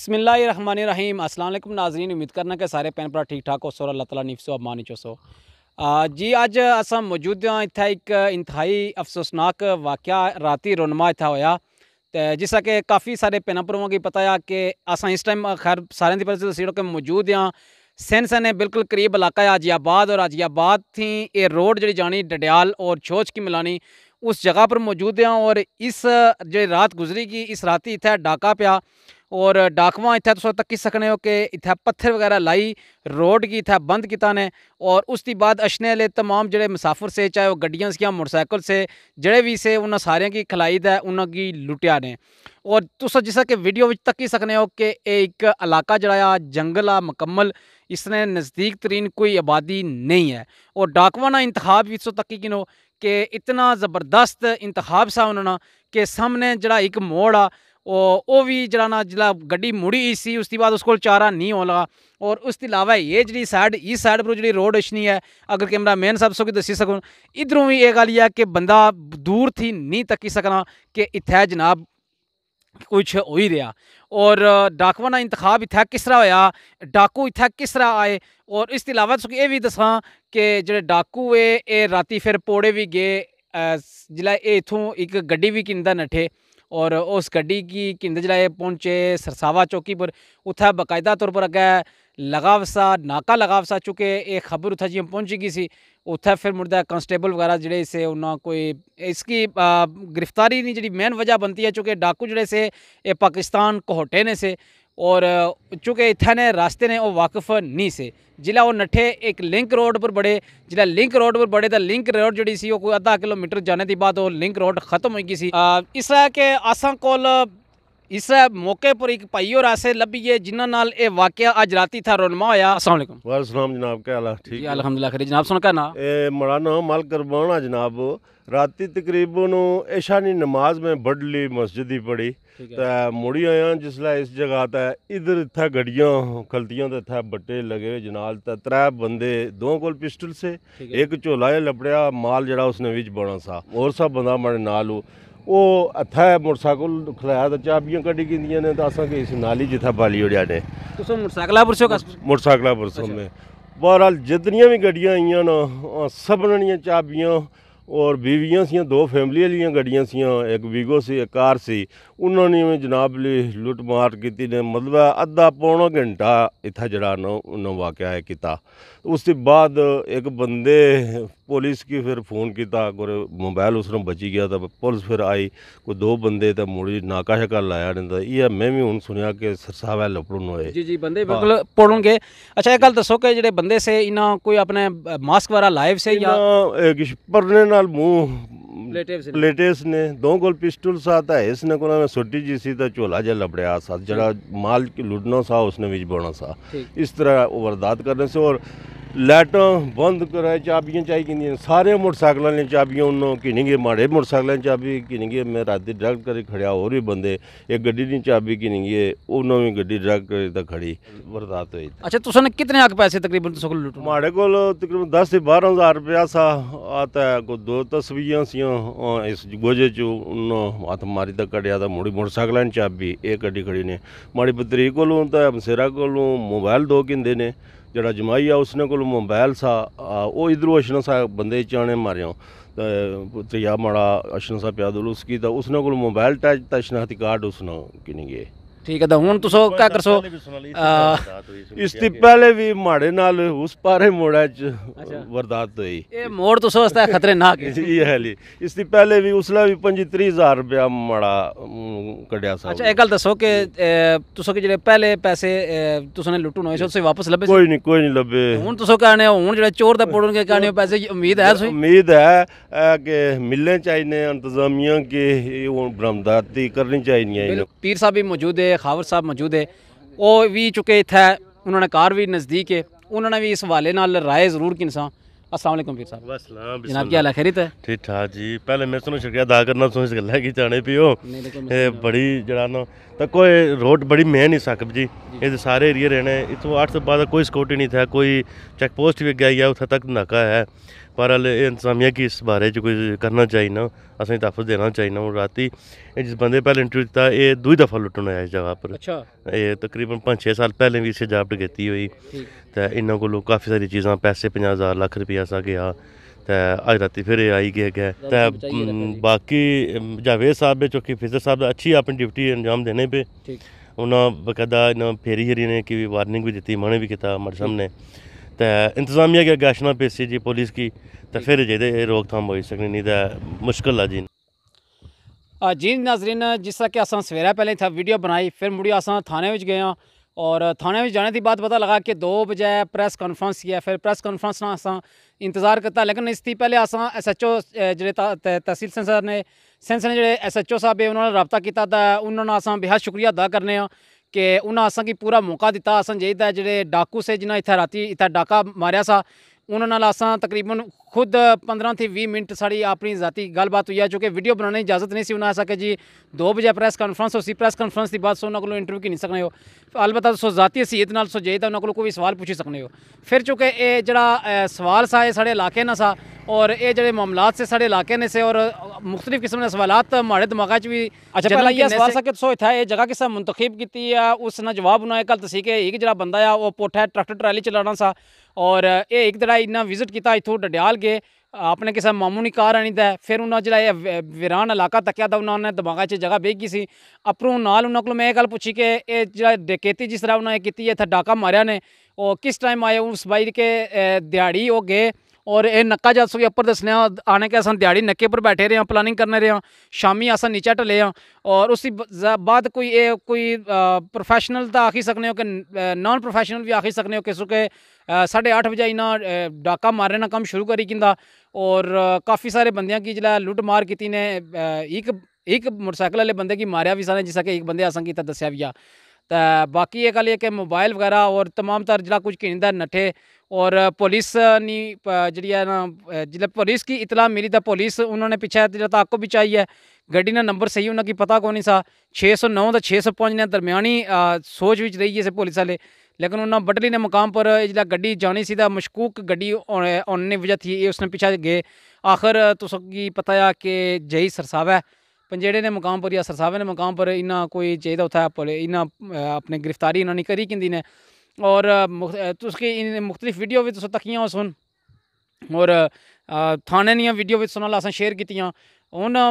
बसमिलीम असलम नाजरीन उम्मीद करना कि सारे भैन भरा ठीक ठाक हो सो अल्लाह तला निफ्सो अबमानी चो जी अज अस मौजूद हाँ इतना एक इंतहाई अफसोसनाक वाक्य राती रोनमा इतना होया तो कि काफ़ी सारे भैन भ्रावों की पता है कि अस इस टाइम खैर सारे की पता के मौजूद हाँ सन सने बिल्कुल करीब इलाका है अजियाबाद और अजियाबाद थी ये रोड जी जानी डडयाल और छोच की मिलानी उस जगह पर मौजूद हाँ और इस जो रात गुजरी की इस राती इतना डाका पाया और डाकवा इतना तुम तकी सकने हो कि इतना पत्थर वगैरह लाई रोड की इतना बंद किया ने और उस बाद अशने आए तमाम जो मुसाफिर से चाहे वह गड्डिया से मोटरसाइकिल से जड़े भी से उन्होंने सारे की खिलाई है उन्होंने लुटिया ने और तुस जिसा कि वीडियो में तकी सकने हो कि एक इलाका जरा जंगल आ मुकम्मल इसने नज़दीक तरीन कोई आबादी नहीं है और डाकुआ ना इंतखा भी इसो तकी किनो कि इतना ज़बरदस्त इंतखा सा उन्होंने कि सामने जरा एक मोड़ आ ਉਹ ਵੀ ਜਿਹੜਾ ਨਾ ਜਿਹੜਾ ਗੱਡੀ ਮੁੜੀ ਸੀ ਉਸ ਤੋਂ ਬਾਅਦ ਉਸ ਕੋਲ ਚਾਰਾ ਨਹੀਂ ਹੋਣਾ ਔਰ ਉਸ ਤੋਂ ਇਲਾਵਾ ਇਹ ਜਿਹੜੀ ਸਾਈਡ ਇਸ ਸਾਈਡ ਪਰ ਜਿਹੜੀ ਰੋਡ ਅਸ਼ਨੀ ਹੈ ਅਗਰ ਕੈਮਰਾਮੈਨ ਸਾਹਿਬ ਸੋ ਕਿ ਦੱਸੀ ਸਕਣ ਇਧਰੋਂ ਵੀ ਇਹ ਗੱਲ ਹੈ ਕਿ ਬੰਦਾ ਦੂਰ ਥੀ ਨਹੀਂ ਤੱਕੀ ਸਕਣਾ ਕਿ ਇੱਥੇ ਜਨਾਬ कुछ हो ही रहा और डाकुआ का इंतखब इतना किस तरह होया डाकू इतना किस तरह आए और इस अलावा तुम यह भी दसा कि जोड़े डाकू है ये राती फिर पौड़े भी गए जिला ये इतों एक गड्डी भी किंदा नठे और उस गड्डी की किंद जलाए पहुंचे सरसावा चौकी पर उत्थे बाकायदा तौर पर अगर लगाव सा नाका लगाव सा चुके ये खबर उत्थे जियां पहुंची गई सी उ फिर मुड़दा कांस्टेबल वगैरह जो से उन्हें कोई इसकी गिरफ्तारी नहीं जी मेन वजह बनती है चूँकि डाकू जोड़े से ये पाकिस्तान कोहोटे ने से और चूँकि इतने रास्ते ने वाकफ नहीं से जिला वो नट्ठे एक लिंक रोड पर बड़े जिला लिंक रोड पर बड़े तो लिंक रोड जी सी कोई अद्धा किलोमीटर जाने के बाद वो लिंक रोड खत्म हो गई सी इस के असा कोल ਇਸ ਮੌਕੇ ਪਰ ਇੱਕ ਭਾਈ ਹੋਰ ਆਸੇ ਲੱਭੀਏ ਜਿਨ੍ਹਾਂ ਨਾਲ ਇਹ ਵਾਕਿਆ ਅੱਜ ਰਾਤੀ ਥਾ ਰੋਨਮਾ ਹੋਇਆ ਅਸਲਾਮ ਅਲੈਕਮ ਵਾਹ ਸਲਾਮ ਜਨਾਬ ਕੀ ਹਾਲ ਹੈ ਠੀਕ ਹੈ ਅਲਹਮਦੁਲਿਲਾ ਖਰੀ ਜਨਾਬ ਸੁਣ ਕਾ ਨਾ ਇਹ ਮੜਾ ਨਾ ਮਲ ਕਰਬਾਣਾ ਜਨਾਬ ਰਾਤੀ ਤਕਰੀਬਨ ਇਸ਼ਾਨੀ ਨਮਾਜ਼ ਮੈਂ ਬੜਲੀ ਮਸਜਿਦੀ ਮਸਜਿਦ ਹੀ ਪੜੀ ਤੇ ਮੁੜੀ ਆਇਆ ਜਿਸਲਾ ਇਸ ਜਗ੍ਹਾ ਤੇ ਇਧਰ ਥਾ ਗੱਡੀਆਂ ਖਲਤੀਆਂ ਤੇ ਥਾ ਬੱਟੇ ਲਗੇ ਜਨਾਲ ਤਾਂ ਤਰੇ ਬੰਦੇ ਦੋ ਕੋਲ ਪਿਸਟਲ ਸੇ ਇੱਕ ਝੋਲਾ ਲਪੜਿਆ ਮਾਲ ਜਿਹੜਾ ਉਸਨੇ ਵਿੱਚ ਬਣਾ ਸਾ ਹੋਰ ਸਭ ਬੰਦਾ ਮੜੇ ਨਾਲ ਉਹ ਉਹ ਹੱਥਾ ਮੋਟਰਸਾਈਕਲ ਖਲਾਇਆ ਤਾਂ ਚਾਬੀਆਂ ਕੱਢੀ ਕਿੰਦੀਆਂ ਨੇ ਤਾਂ ਅਸਾਂ ਕਿ ਇਸ ਨਾਲ ਹੀ ਜਿੱਥਾ ਬਾਲੀ ਉੜਿਆ ਨੇ ਤੁਸੀਂ ਮੋਟਰਸਾਈਕਲਾਂ ਪਰਸੋ ਕਸ ਮੋਟਰਸਾਈਕਲਾਂ ਪਰਸੋ ਮੈਂ ਬਹਰਾਲ ਜਿਤਨੀਆਂ ਵੀ ਗੱਡੀਆਂ ਆਈਆਂ ਨਾ ਸਭਨਾਂ ਦੀਆਂ ਚਾਬੀਆਂ ਔਰ ਬੀਵੀਆਂ ਸੀਆਂ ਦੋ ਫੈਮਲੀ ਵਾਲੀਆਂ ਗੱਡੀਆਂ ਸੀਆਂ ਇੱਕ ਵੀਗੋ ਸੀ ਇੱਕ ਕਾਰ ਸੀ ਉਹਨਾਂ ਨੇ ਜਨਾਬ ਲਈ ਲੁੱਟ ਮਾਰ ਕੀਤੀ ਨੇ ਮਤਲਬ ਅੱਧਾ ਪੌਣਾ ਘੰਟਾ ਇੱਥਾ ਜੜਾ ਨਾ ਉਹਨਾਂ ਵਾਕਿਆ ਹੈ ਕੀਤਾ ਉਸ ਤੋਂ ਬਾਅਦ ਇੱਕ ਬੰਦੇ ਪੁਲਿਸ ਕੀ ਫਿਰ ਫੋਨ ਕੀਤਾ ਕੋਰ ਮੋਬਾਈਲ ਉਸਨੂੰ ਬਚੀ ਗਿਆ ਤਾਂ ਪੁਲਿਸ ਫਿਰ ਆਈ ਕੋਈ ਦੋ ਬੰਦੇ ਤਾਂ ਮੁੜੀ ਨਾਕਾ ਸ਼ਕਾ ਲਾਇਆ ਨੰਦਾ ਇਹ ਮੈਂ ਵੀ ਹੁਣ ਸੁਣਿਆ ਕਿ ਸਰਸਾਵਾ ਲਪੜਨ ਹੋਏ ਜੀ ਜੀ ਬੰਦੇ ਬਿਲਕੁਲ ਪੜਨਗੇ ਅੱਛਾ ਇਹ ਗੱਲ ਦੱਸੋ ਕਿ ਜਿਹੜੇ ਬੰਦੇ ਸੇ ਇਹਨਾਂ ਕੋਈ ਆਪਣੇ ਮਾਸਕ ਵਾਲਾ ਲਾਈਵ ਸੇ ਜਾਂ ਕਿਸ ਪਰਨੇ ਨਾਲ ਮੂੰਹ ਲੇਟੇਸ ਨੇ ਦੋ ਗੋਲ ਪਿਸਟਲ ਸਾਥ ਹੈ ਇਸ ਨੇ ਕੋਲ ਮੈਂ ਛੋਟੀ ਜੀ ਸੀ ਤਾਂ ਝੋਲਾ ਜਿਹਾ ਲਪੜਿਆ ਸਾਥ ਜਿਹੜਾ ਮਾਲ ਲੁੱਟਣਾ ਸਾ ਉਸਨੇ ਵਿੱਚ ਬੋਣਾ ਸਾ ਇਸ ਤਰ੍ਹਾਂ ਵਰਦਾਤ ਕਰਨੇ ਸੇ ਔਰ ਲਾਈਟਾਂ ਬੰਦ ਕਰਾਏ ਚਾਬੀਆਂ ਚਾਹੀਦੀਆਂ ਸਾਰੇ ਮੋਟਰਸਾਈਕਲਾਂ ਨੇ ਚਾਬੀਆਂ ਉਹਨਾਂ ਕਿਨਿੰਗੇ ਮਾੜੇ ਮੋਟਰਸਾਈਕਲਾਂ ਨੇ ਚਾਬੀ ਕਿਨਿੰਗੇ ਮੈਂ ਰਾਤ ਦੇ ਡਰਗ ਕਰੇ ਖੜਿਆ ਹੋਰ ਵੀ ਬੰਦੇ ਇਹ ਗੱਡੀ ਦੀ ਚਾਬੀ ਕਿਨਿੰਗੇ ਉਹਨਾਂ ਵੀ ਗੱਡੀ ਡਰਗ ਕਰੇ ਤਾਂ ਖੜੀ ਬਰਦਾਤ ਹੋਈ ਅੱਛਾ ਤੁਸੀਂ ਨੇ ਕਿੰਨੇ ਆਕ ਪੈਸੇ ਤਕਰੀਬਨ ਤੁਸੀਂ ਕੋਲ ਲੁੱਟੇ ਮਾੜੇ ਕੋਲ ਤਕਰੀਬਨ 10 ਤੇ ਹਜ਼ਾਰ ਰੁਪਿਆ ਸਾ ਆਤਾ ਕੋ ਦੋ ਤਸਵੀਆਂ ਸੀਆਂ ਇਸ ਗੋਜੇ ਚ ਉਹਨਾਂ ਹੱਥ ਮਾਰੀ ਤਾਂ ਕੜਿਆ ਤਾਂ ਮੋੜੀ ਮੋਟਰਸਾਈਕਲਾਂ ਚਾਬੀ ਇਹ ਗੱਡੀ ਖੜੀ ਨੇ ਮਾੜੀ ਬਤਰੀ ਕੋਲੋਂ ਤਾਂ ਮਸੇਰਾ ਕੋਲੋਂ ਮੋਬਾਈਲ ਦੋ ਕਿੰਦੇ ਨੇ ਜਿਹੜਾ ਜਮਾਈ ਆ ਉਸਨੇ ਕੋਲ ਮੋਬਾਈਲ ਸਾ ਉਹ ਇਧਰੋਂ ਅਸ਼ਨਾ ਸਾਹਿਬ ਬੰਦੇ ਚਾਣੇ ਮਾਰਿਆ ਤੇ ਯਾ ਮਾੜਾ ਅਸ਼ਨਾ ਸਾਹਿਬ ਪਿਆਦਲ ਉਸਕੀ ਤਾਂ ਉਸਨੇ ਕੋਲ ਮੋਬਾਈਲ ਟੈਚ ਤਸ਼ਨਾਤੀ ਕਾਰਡ ਉਸਨੋਂ ਕਿਨਗੇ ਠੀਕ ਹੈ ਤਾਂ ਹੁਣ ਤੁਸੀਂ ਕਾ ਕਰਸੋ ਇਸ ਤੋਂ ਪਹਿਲੇ ਵੀ ਮਾੜੇ ਨਾਲ ਉਸ ਪਾਰੇ ਮੋੜਾ ਚ ਵਰਦਾਤ ਹੋਈ ਇਹ ਮੋੜ ਤੁਸੀਂ ਉਸਤਾ ਖਤਰੇ ਨਾ ਕੇ ਇਹ ਹੈ ਲਈ ਇਸ ਤੋਂ ਪਹਿਲੇ ਵੀ ਉਸਲਾ ਵੀ 35000 ਰੁਪਿਆ ਮਾੜਾ ਕੱਢਿਆ ਸਾ ਅੱਛਾ ਇਹ ਗੱਲ ਦੱਸੋ ਕਿ ਤੁਸੀਂ ਕਿ ਜਿਹੜੇ ਪਹਿਲੇ ਪੈਸੇ ਤੁਸੀਂ ਨੇ ਲੁੱਟੂ ਨੋਏ ਸੀ ਵਾਪਸ ਲੱਭੇ ਕੋਈ ਨਹੀਂ ਕੋਈ ਨਹੀਂ ਲੱਭੇ ਹੁਣ ਤੁਸੀਂ ਕਹਨੇ ਹੁਣ ਜਿਹੜਾ ਚੋਰ ਦਾ ਪੋੜਨ ਕੇ ਕਹਨੇ ਪੈਸੇ ਉਮੀਦ ਹੈ ਤੁਸੀਂ ਉਮੀਦ ਹੈ ਕਿ ਮਿਲਣੇ ਚਾਹੀਦੇ ਇੰਤਜ਼ਾਮੀਆਂ ਕਿ ਇਹ ਬਰਾਮਦਾਤੀ ਕਰਨੀ ਚਾਹੀਦੀ ਹੈ ਪੀਰ ਸਾਹਿਬ ਵੀ ਮੌਜੂਦ ਹੈ ਜਿਹੜੇ ਖਾਵਰ ਸਾਹਿਬ ਮੌਜੂਦ ਹੈ ਉਹ ਵੀ ਚੁਕੇ ਇੱਥੇ ਉਹਨਾਂ ਨੇ ਕਾਰ ਵੀ ਨਜ਼ਦੀਕ ਹੈ ਉਹਨਾਂ ਨੇ ਵੀ ਇਸ ਹਵਾਲੇ ਨਾਲ رائے ਜ਼ਰੂਰ ਕਿ ਅਸਲਾਮ अस्सलाम वालेकुम ਸਾਹਿਬ साहब ਜਨਾਬ ਕੀ ਹਾਲ ਹੈ है खैरियत ਠੀਕ ਠਾਕ ਜੀ ਪਹਿਲੇ पहले मैं ਤੁਹਾਨੂੰ ਸ਼ੁਕਰੀਆ ਅਦਾ ਕਰਨਾ ਤੁਸੀਂ ਇਸ ਹੈ ਕੀ ਜਾਣੇ ਪਿਓ ਇਹ ਬੜੀ ਜਿਹੜਾ ਨਾ ਤਾਂ ਕੋਈ ਰੋਡ ਬੜੀ ਮੈਂ ਨਹੀਂ ਸਕਬ ਜੀ ਇਹ ਸਾਰੇ ਏਰੀਆ ਰਹਿਣੇ ਇਥੋਂ 8 ਤੋਂ ਬਾਅਦ ਕੋਈ ਸਕਿਉਰਟੀ ਨਹੀਂ ਥਾ ਕੋਈ ਚੈੱਕ ਪੋਸਟ ਵੀ ਗਿਆ ਹੈ ਉਥੇ ਤੱਕ ਨਾਕਾ ਹੈ पर हल इंतजामिया गी इस बारे च कोई करना चाहिदा अस तहफ़ देना चाहिदा हून रातीं जिस बंदे पहले इंटरव्यू दिता यह दुई दफ़ा लुट्टन आया इस जगह पर अच्छा। तकरीबन पंज छः साल पहले भी इसी सजावट कीती हुई तो इन्ना को काफ़ी सारी चीज़ां पैसे पाँ हज़ार लख रुपया असें गेआ ते अज्ज रातीं फिर आई गए अगर ते बाकी जावेद साहब चौकी फिजर साहब अच्छी अपनी ड्यूटी अंजाम देने पे उन्होंने बकायदा इन्होंने फेरी हेरी ने कि वार्निंग भी दी मन भी किया हमारे सामने ਤੇ ਇੰਤਜ਼ਾਮੀਆ ਕੇ ਗਾਸ਼ਨਾ ਪੇਸੀ ਜੀ ਪੁਲਿਸ ਕੀ ਤੇ ਫਿਰ ਜਿਹਦੇ ਰੋਕ ਥਾਮ ਹੋਈ ਸਕਣੀ ਨਹੀਂ ਤਾਂ ਮੁਸ਼ਕਲ ਆ ਜੀ ਆ ਜੀ ਨਾਜ਼ਰੀਨ ਜਿਸ ਤਰ੍ਹਾਂ ਕਿ ਅਸਾਂ ਸਵੇਰਾ ਪਹਿਲੇ ਥਾ ਵੀਡੀਓ ਬਣਾਈ ਫਿਰ ਮੁੜੀ ਅਸਾਂ ਥਾਣੇ ਵਿੱਚ ਗਏ ਆ ਔਰ ਥਾਣੇ ਵਿੱਚ ਜਾਣੇ ਦੀ ਬਾਤ ਪਤਾ ਲਗਾ ਕੇ 2 ਵਜੇ ਪ੍ਰੈਸ ਕਾਨਫਰੰਸ ਹੀ ਫਿਰ ਪ੍ਰੈਸ ਕਾਨਫਰੰਸ ਨਾਲ ਅਸਾਂ ਇੰਤਜ਼ਾਰ ਕਰਤਾ ਲੇਕਿਨ ਇਸ ਤੋਂ ਪਹਿਲੇ ਅਸਾਂ ਐਸਐਚਓ ਜਿਹੜੇ ਤਹਿਸੀਲ ਸੰਸਰ ਨੇ ਸੰਸਰ ਨੇ ਜਿਹੜੇ ਐਸਐਚਓ ਸਾਹਿਬ ਨੇ ਉਹਨਾਂ ਨਾਲ ਰਾਬਤਾ ਕੀਤਾ ਤਾਂ ਉਹਨਾਂ ਨਾਲ ਅਸਾਂ ਬਹੁਤ ਸ਼ੁਕਰੀਆ ਅਦਾ ਕਰਨੇ ਆ ਕਿ ਉਹਨਾਂ ਅਸਾਂ ਕੀ ਪੂਰਾ ਮੌਕਾ ਦਿੱਤਾ ਅਸਾਂ ਜੇ ਜਿਹੜੇ ਡਾਕੂ ਸੇ ਜਿਨ੍ਹਾਂ ਇੱਥੇ ਰਾਤੀ ਇੱਥੇ ਡਾਕਾ ਮਾਰਿਆ ਸਾ ਉਹਨਾਂ ਨਾਲ ਅਸਾਂ ਤਕਰੀਬਨ ਖੁਦ 15 ਤੋਂ 20 ਮਿੰਟ ਸਾਡੀ ਆਪਣੀ ਜ਼ਾਤੀ ਗੱਲਬਾਤ ਹੋਈ ਆ ਕਿਉਂਕਿ ਵੀਡੀਓ ਬਣਾਉਣ ਦੀ ਇਜਾਜ਼ਤ ਨਹੀਂ ਸੀ ਉਹਨਾਂ ਸਕੇ ਜੀ 2 ਵਜੇ ਪ੍ਰੈਸ ਕਾਨਫਰੰਸ ਹੋਸੀ ਪ੍ਰੈਸ ਕਾਨਫਰੰਸ ਦੀ ਬਾਅਦ ਸੋ ਉਹਨਾਂ ਕੋਲ ਇੰਟਰਵਿਊ ਕੀ ਨਹੀਂ ਸਕਨੇ ਹੋ ਅਲਬਤਾ ਸੋ ਜ਼ਾਤੀ ਸੀ ਨਾਲ ਸੋ ਜੇ ਤਾਂ ਉਹਨਾਂ ਕੋਲ ਕੋਈ ਸਵਾਲ ਪੁੱਛੀ ਸਕਨੇ ਹੋ ਫਿਰ ਕਿਉਂਕਿ ਇਹ ਜਿਹੜਾ ਸਵਾਲ ਸਾ ਇਹ ਸਾਡੇ ਇਲਾਕੇ ਨਾਲ ਸਾ ਔਰ ਇਹ ਜਿਹੜੇ ਮਾਮਲਾਤ ਸੇ ਸਾਡੇ ਇਲਾਕੇ ਨੇ ਸੇ ਔਰ ਮੁxtਲਿਫ ਕਿਸਮ ਦੇ ਸਵਾਲਾਤ ਮਾੜੇ ਦਿਮਾਗਾਂ ਚ ਵੀ ਅੱਛਾ ਪਹਿਲਾਂ ਇਹ ਸਵਾਲ ਸਕਤ ਸੋ ਇਥਾ ਇਹ ਜਗ੍ਹਾ ਕਿਸਾ ਮੁੰਤਖਬ ਕੀਤੀ ਆ ਉਸ ਨਾਲ ਜਵਾਬ ਉਹਨਾਂ ਕੱਲ ਤਸੀ ਕਿ ਇੱਕ ਜਿਹੜਾ ਬੰਦਾ ਆ ਉਹ ਪੋਠਾ ਟਰੈਕਟਰ ਟਰਾਲੀ ਚਲਾਣਾ ਸਾ ਔਰ ਇਹ ਇੱਕ ਦੜਾ ਇਨਾ ਵਿਜ਼ਿਟ ਕੀਤਾ ਇਥੋਂ ਡਡਿਆਲ ਗਏ ਆਪਣੇ ਕਿਸੇ ਮਾਮੂ ਨਹੀਂ ਕਾਰ ਆਣੀ ਤਾਂ ਫਿਰ ਉਹਨਾਂ ਜਿਹੜਾ ਇਹ ਵਿਰਾਨ ਇਲਾਕਾ ਤੱਕਿਆ ਤਾਂ ਉਹਨਾਂ ਨੇ ਦਿਮਾਗਾ 'ਚ ਜਗ੍ਹਾ ਵੇਖੀ ਸੀ ਅਪਰੋਂ ਨਾਲ ਉਹਨਾਂ ਕੋਲ ਮੈਂ ਇਹ ਗੱਲ ਪੁੱਛੀ ਕਿ ਇਹ ਜਿਹੜਾ ਡਕੇਤੀ ਜਿਸ ਤਰ੍ਹਾਂ ਉਹਨਾਂ ਨੇ ਕੀਤੀ ਹੈ ਇੱਥੇ ਡਾਕਾ ਮਾਰਿਆ ਨੇ ਉਹ ਕਿਸ ਟਾਈਮ ਆਏ ਉਸ ਬਾਈ ਕੇ ਦਿਹਾੜੀ ਹੋ ਗਏ ਔਰ ਇਹ ਨੱਕਾ ਜਦ ਸੁਗੇ ਉੱਪਰ ਦੱਸਣਾ ਆਣੇ ਕੇ ਅਸਾਂ ਦਿਹਾੜੀ ਨੱਕੇ ਪਰ ਬੈਠੇ ਰਹੇ ਆ ਪਲਾਨਿੰਗ ਕਰਨੇ ਰਹੇ ਆ ਸ਼ਾਮੀ ਅਸਾਂ ਨੀਚੇ ਟਲੇ ਆ ਔਰ ਉਸ ਬਾਅਦ ਕੋਈ ਇਹ ਕੋਈ ਪ੍ਰੋਫੈਸ਼ਨਲ ਤਾਂ ਆਖੀ ਸਕਨੇ ਹੋ ਕਿ ਨਾਨ ਪ੍ਰੋਫੈਸ਼ਨਲ ਵੀ ਆਖੀ ਸਕਨੇ ਹੋ ਕਿ ਸੁਕੇ 8:30 ਵਜੇ ਨਾ ਡਾਕਾ ਮਾਰਨੇ ਨਾ ਕੰਮ ਸ਼ੁਰੂ ਕਰੀ ਕਿੰਦਾ ਔਰ ਕਾਫੀ ਸਾਰੇ ਬੰਦਿਆਂ ਕੀ ਜਿਹੜਾ ਲੁੱਟ ਮਾਰ ਕੀਤੀ ਨੇ ਇੱਕ ਇੱਕ ਮੋਟਰਸਾਈਕਲ ਵਾਲੇ ਬੰਦੇ ਕੀ ਮਾਰਿਆ ਵੀ ਸਾਰੇ ਜਿਸਾ ਕਿ ਇੱਕ ਬੰਦੇ ਆ ਸੰਗੀਤਾ ਦੱਸਿਆ ਵੀ ਆ तो बाकी एह् गल ऐ कि मोबाइल बगैरा और तमाम तर जो कुछ कीनदा नट्ठे और पुलिस नी जी ऐ ना जिसलै पुलिस की इतला मिली तो पुलिस उन्होंने पिच्छें जेल्लै तक्क बिछाई है गड्डी ने नंबर सेही उ'नेंगी पता कोनी सा छे सौ नौ ते छे सौ पाँच ने दरम्यानी सोच बिच्च रेही गे से पुलिस आह्ले लेकिन उन्होंने बडली ने मुकाम पर जो गड्डी जानी सी ते मशकूक गड्डी होने वजह थी उसने पिच्छें गए आखिर तुम्हें पता है कि जेई सरसावै પણ ਜਿਹੜੇ ਨੇ पर या ਜਾਂ ਸਰਸਾਵੇ ਨੇ पर इन्ना कोई चाहिए ਚਾਹੀਦਾ ਹੁੰਦਾ ਪੁਲੇ गिरफ्तारी ਆਪਣੇ ਗ੍ਰਿਫਤਾਰੀ ਇਹਨਾਂ ਨੇ ਕਰੀ ਕਿੰਦੀ ਨੇ और मुख्तलिफ वीडियो भी तुस सुन और थाने दियाँ वीडियो भी सुना असें शेयर कीतियाँ हूँ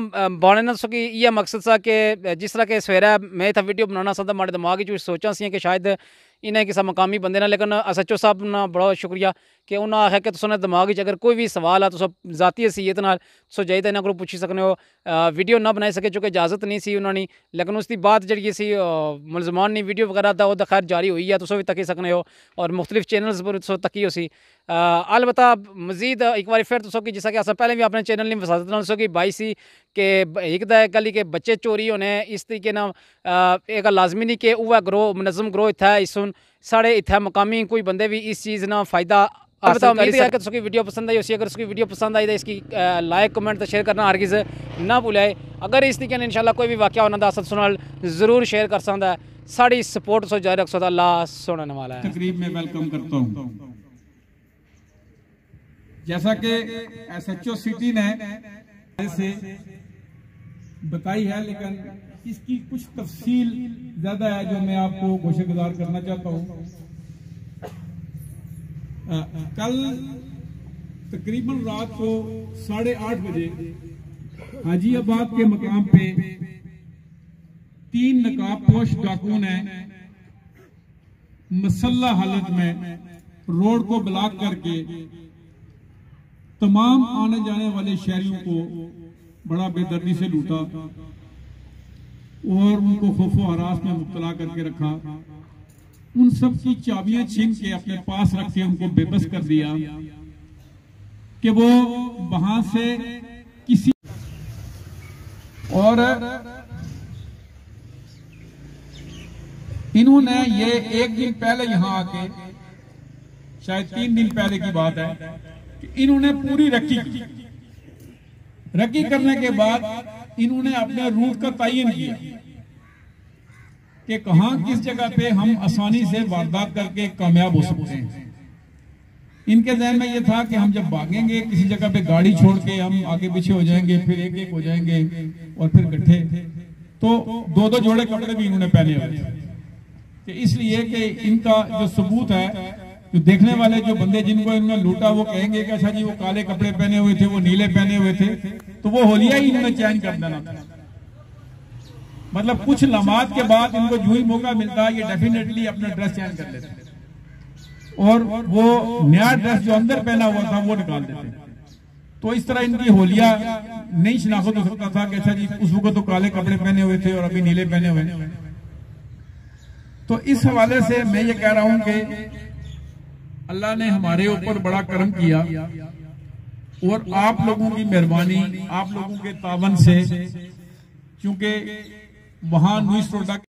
बाने इ मकसद सा कि जिस तरह के सवेरे मैं इतना वीडियो बनाना सा तो माड़े दमाग च सोचा सी कि शायद इन्हें किसा मकामी बंद ने लेकिन एस एच ओ साहब ना बड़ा शुक्रिया कि उन्होंने आख्या कि तुसें दिमाग च अगर कोई भी सवाल है तो जाती हसीयत नाल तुस जाई इन्होंने कोल पुच्छी सकने हो वीडियो ना बनाई सके चूँकि इजाजत नहीं सी उन्होंने लेकिन उसकी बात जी सी मुलजमान ने वीडियो वगैरह दा ओह्दा खैर जारी हुई है तुस भी तकी सकने हो और मुख्तलिफ चैनल्स पर तुस तकी उसी अलबत् मजीद एक बार फिर तुसों की जिसा कि अस पहले भी अपने चैनल ने वसादत ना कि बाई सी कि एक गली के बच्चे चोरी होने इस तरीके ना एक लाजमी नहीं कि उ'ऐ ग्रोह मुनजम ग्रोह इत्थै इस हूँ साढ़े इतने मकामी कोई बंदे भी इस चीज़ ना फायदा उम्मीद तो उसकी वीडियो पसंद आई उसी अगर उसकी वीडियो पसंद आई तो इसकी लाइक कमेंट तो शेयर करना हरगिज़ ना भुलाए अगर इस तरीके इंशाल्लाह कोई भी वाक्य होना दस सुना ज़रूर शेयर कर सकता है साड़ी सपोर्ट सो जारी रख सकता ला सुनने वाला है तकरीब में वेलकम करता हूँ जैसा कि एस सिटी ने बताई है लेकिन इसकी कुछ तफसील ज्यादा है जो मैं आपको गुजार करना चाहता हूँ कल तकरीबन रात को साढ़े आठ बजे हाजियाबाद के मकाम पे तीन पोश डाकू ने मसल्ला हालत में रोड को ब्लॉक करके तमाम आने जाने वाले शहरियों को बड़ा बेदर्दी से लूटा और उनको खोफो हरास में मुबतला करके रखा उन सब की चाबियां छीन के अपने पास रख के उनको बेबस कर दिया कि वो वहां से किसी और इन्होंने ये एक दिन पहले यहां आके शायद तीन दिन पहले की बात है कि इन्होंने पूरी रखी रखी करने के बाद इन्होंने अपने रूट का तयन किया कि कहा किस जगह पे हम आसानी से वारदात करके कामयाब हो सकते हैं इनके जहन में ये था कि हम जब भागेंगे किसी जगह पे गाड़ी छोड़ के हम आगे पीछे हो जाएंगे फिर एक एक हो जाएंगे और फिर इकट्ठे तो दो दो जोड़े कपड़े भी इन्होंने पहने हुए थे इसलिए कि इनका जो सबूत है तो देखने वाले जो बंदे जिनको इन्होंने लूटा वो कहेंगे कि अच्छा जी वो काले कपड़े पहने हुए थे वो नीले पहने हुए थे तो वो होलिया ही इन्होंने चेंज कर देना मतलब कुछ लम्हात के बाद इनको जो ही मौका मिलता है ये डेफिनेटली अपना ड्रेस चेंज कर लेते और वो नया ड्रेस जो अंदर पहना हुआ था वो निकाल देते तो इस तरह इनकी होलिया नहीं शनाख्त हो सकता था कैसा अच्छा जी उस वक्त तो काले कपड़े पहने हुए थे और अभी नीले पहने हुए तो इस हवाले से मैं ये कह रहा हूं कि अल्लाह ने हमारे ऊपर बड़ा कर्म किया और आप लोगों की मेहरबानी आप लोगों के तावन से क्योंकि वहां न्यूज प्रोडक्ट